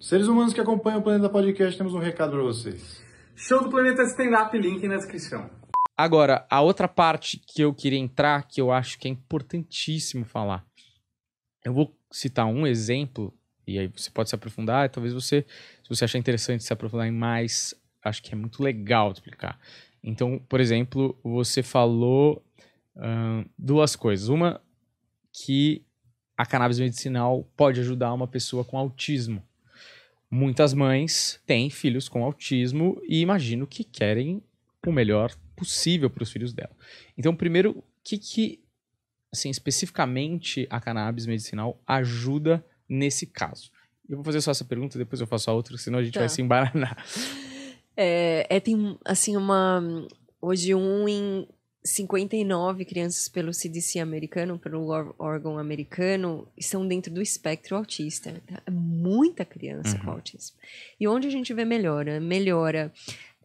Seres humanos que acompanham o Planeta Podcast, temos um recado para vocês. Show do Planeta Stand Up, link na descrição. Agora, a outra parte que eu queria entrar, que eu acho que é importantíssimo falar. Eu vou citar um exemplo, e aí você pode se aprofundar, talvez você, se você achar interessante se aprofundar em mais, acho que é muito legal explicar. Então, por exemplo, você falou hum, duas coisas. Uma, que a cannabis medicinal pode ajudar uma pessoa com autismo. Muitas mães têm filhos com autismo e imagino que querem o melhor possível para os filhos dela. Então, primeiro, o que, que, assim, especificamente a cannabis medicinal ajuda nesse caso? Eu vou fazer só essa pergunta, depois eu faço a outra, senão a gente tá. vai se embaranar. É, é, tem, assim, uma... Hoje, um em 59 crianças pelo CDC americano, pelo órgão americano, estão dentro do espectro autista. É muita criança uhum. com autismo. E onde a gente vê melhora? Melhora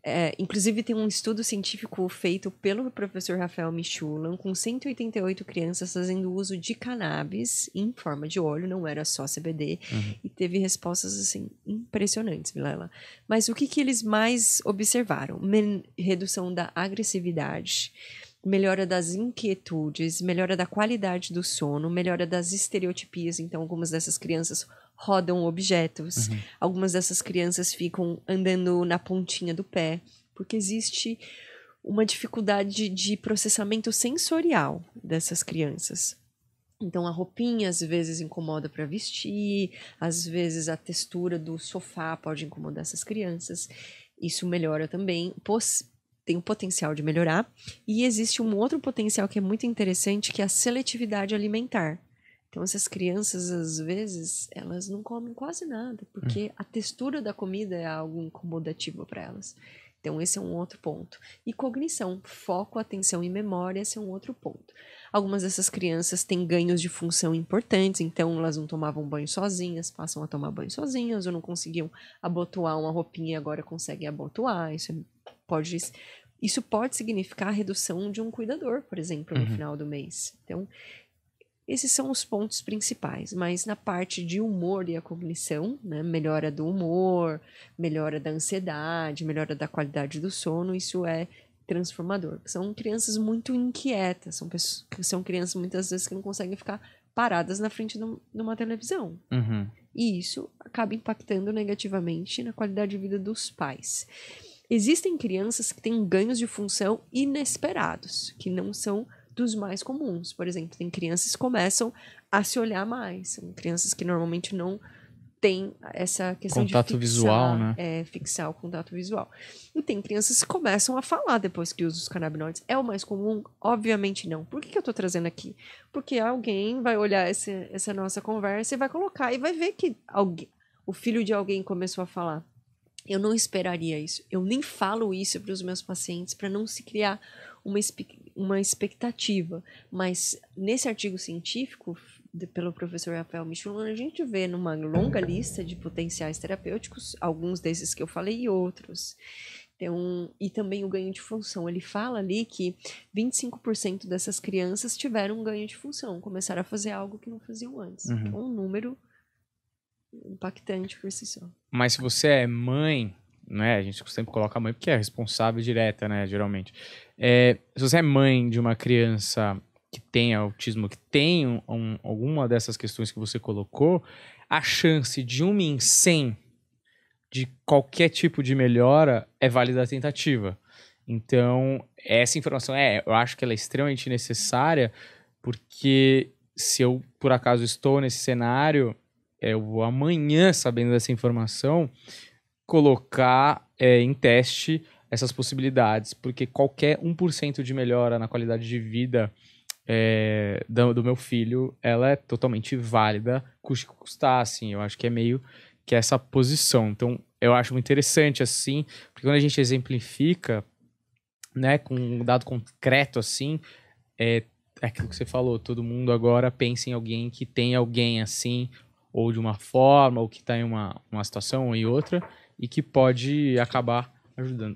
é, inclusive, tem um estudo científico feito pelo professor Rafael Michulan com 188 crianças fazendo uso de cannabis em forma de óleo, não era só CBD, uhum. e teve respostas assim impressionantes, Vilela. Mas o que, que eles mais observaram? Men redução da agressividade, melhora das inquietudes, melhora da qualidade do sono, melhora das estereotipias. Então, algumas dessas crianças rodam objetos, uhum. algumas dessas crianças ficam andando na pontinha do pé, porque existe uma dificuldade de processamento sensorial dessas crianças. Então a roupinha às vezes incomoda para vestir, às vezes a textura do sofá pode incomodar essas crianças. Isso melhora também, tem o potencial de melhorar. E existe um outro potencial que é muito interessante, que é a seletividade alimentar. Então, essas crianças, às vezes, elas não comem quase nada, porque hum. a textura da comida é algo incomodativo para elas. Então, esse é um outro ponto. E cognição, foco, atenção e memória, esse é um outro ponto. Algumas dessas crianças têm ganhos de função importantes, então elas não tomavam banho sozinhas, passam a tomar banho sozinhas, ou não conseguiam abotoar uma roupinha e agora conseguem abotoar. Isso é Pode, isso pode significar a redução de um cuidador, por exemplo, no uhum. final do mês. Então, esses são os pontos principais, mas na parte de humor e a cognição, né, melhora do humor, melhora da ansiedade, melhora da qualidade do sono, isso é transformador. São crianças muito inquietas, são, pessoas, são crianças muitas vezes que não conseguem ficar paradas na frente de uma televisão. Uhum. E isso acaba impactando negativamente na qualidade de vida dos pais. Existem crianças que têm ganhos de função inesperados, que não são dos mais comuns. Por exemplo, tem crianças que começam a se olhar mais, são crianças que normalmente não têm essa questão contato de contato visual, né? É, fixar o contato visual. E tem crianças que começam a falar depois que usam os canabinoides. É o mais comum? Obviamente não. Por que, que eu estou trazendo aqui? Porque alguém vai olhar essa, essa nossa conversa e vai colocar e vai ver que alguém, o filho de alguém começou a falar eu não esperaria isso. Eu nem falo isso para os meus pacientes para não se criar uma, uma expectativa. Mas nesse artigo científico, de, pelo professor Rafael Michelin, a gente vê numa longa lista de potenciais terapêuticos, alguns desses que eu falei e outros. Então, e também o ganho de função. Ele fala ali que 25% dessas crianças tiveram um ganho de função, começaram a fazer algo que não faziam antes. Uhum. Então, um número impactante por si só. Mas se você é mãe, né? A gente sempre coloca mãe porque é responsável direta, né? Geralmente. É, se você é mãe de uma criança que tem autismo, que tem um, alguma dessas questões que você colocou, a chance de um em 100 de qualquer tipo de melhora é válida a tentativa. Então, essa informação é, eu acho que ela é extremamente necessária, porque se eu por acaso estou nesse cenário, é, eu vou amanhã, sabendo dessa informação, colocar é, em teste essas possibilidades, porque qualquer 1% de melhora na qualidade de vida é, do, do, meu filho, ela é totalmente válida, custe custar, assim, eu acho que é meio que essa posição. Então, eu acho interessante, assim, porque quando a gente exemplifica, né, com um dado concreto, assim, é, é aquilo que você falou, todo mundo agora pensa em alguém que tem alguém assim, ou de uma forma, ou que está em uma, uma situação ou em outra, e que pode acabar ajudando.